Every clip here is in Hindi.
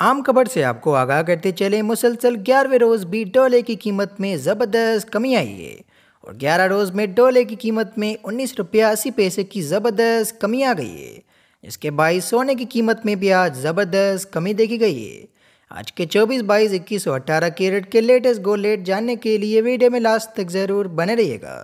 आम खबर से आपको आगाह करते चले मुसलसल ग्यारहवें रोज़ भी डॉलर की कीमत में ज़बरदस्त कमी आई है और ग्यारह रोज़ में डॉलर की कीमत में उन्नीस रुपया अस्सी पैसे की ज़बरदस्त कमी आ गई है इसके बाईस सोने की कीमत में भी आज ज़बरदस्त कमी देखी गई है आज के 24 बाईस इक्कीस और अट्ठारह कैरेट के लेटेस्ट गोल रेट जानने के लिए वीडियो में लास्ट तक ज़रूर बने रहिएगा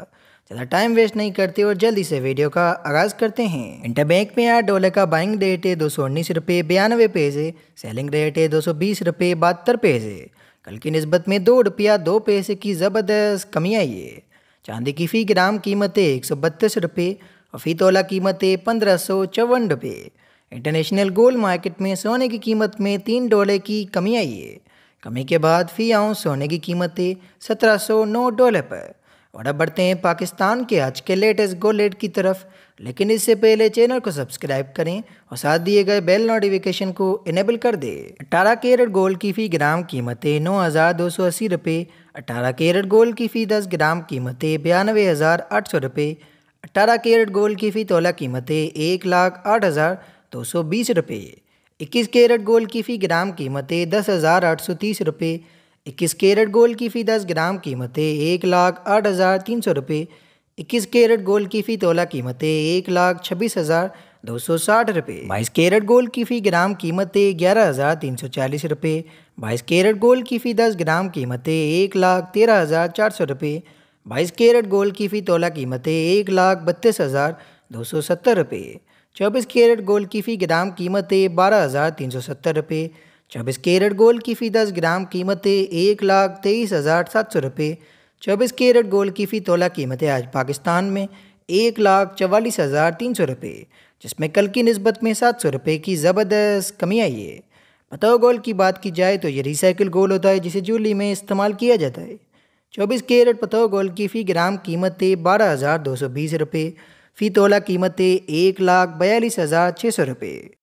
ज़्यादा टाइम वेस्ट नहीं करते और जल्दी से वीडियो का आगाज़ करते हैं इंटरबैंक में आठ डॉलर का बाइंग रेट है दो सौ उन्नीस रुपये बयानवे पैसे सेलिंग रेट है दो सौ बीस रुपये बहत्तर पैसे कल की नस्बत में दो रुपया दो पैसे की ज़बरदस्त कमी आई है चांदी की फ़ी ग्राम कीमत है एक सौ बत्तीस रुपये और फ़ी तोला कीमत है पंद्रह सौ चौवन रुपये इंटरनेशनल गोल्ड मार्केट में सोने की कीमत में तीन डॉलर की कमी आई है कमी के बाद फी आऊँ सोने की कीमत है सत्रह सौ नौ डॉलर पर और अब बढ़ते हैं पाकिस्तान के आज के लेटेस्ट गोल लेट की तरफ लेकिन इससे पहले चैनल को सब्सक्राइब करें और साथ दिए गए बेल नोटिफिकेशन को इनेबल कर दें अट्ठारह केरट गोल की फ़ी ग्राम कीमतें नौ हज़ार दो सौ अस्सी रुपये अट्ठारह केरट गोल की फ़ी दस ग्राम कीमतें बयानवे हज़ार आठ सौ रुपये अट्ठारह केरट गोल की फ़ी तोला कीमतें एक लाख आठ हज़ार दो सौ बीस रुपये इक्कीस केरट गोल की फ़ी ग्राम कीमतें दस हज़ार आठ सौ तीस रुपये इक्कीस कैरेट गोल्ड की फ़ी दस ग्राम कीमतें एक लाख आठ हज़ार तीन सौ रुपये इक्कीस कैरेट गोल्ड की फ़ी तोला कीमतें एक लाख छब्बीस हज़ार दो सौ साठ रुपये बाईस कैरेट गोल्ड की फ़ी ग्राम कीमतें ग्यारह हज़ार तीन सौ चालीस रुपये बाईस कैरेट गोल्ड की फ़ी दस ग्राम कीमतें एक लाख तेरह हज़ार चार सौ रुपये बाईस कैरेट गोल्ड की फ़ी तोला कीमतें एक लाख बत्तीस हज़ार दो सौ सत्तर रुपये चौबीस कैरेट गोल्ड की फ़ी ग्राम कीमतें बारह हज़ार तीन सौ सत्तर रुपये चौबीस कैरेट गोल्ड की फ़ी दस ग्राम कीमतें एक लाख तेईस हज़ार सात सौ रुपये चौबीस कैरेट गोल्ड की फ़ी तोला है आज पाकिस्तान में एक लाख चवालीस हज़ार तीन सौ रुपये जिसमें कल की नस्बत में सात सौ रुपये की ज़बरदस्त कमी आई है बताओ गोल की बात की जाए तो ये रिसाइकिल गोल होता है जिसे जूली में इस्तेमाल किया जाता है चौबीस कैरेट पताओ गोल की फ़ी ग्राम कीमतें बारह हज़ार दो सौ बीस रुपये फ़ी तोला कीमतें एक लाख बयालीस हज़ार छः सौ रुपये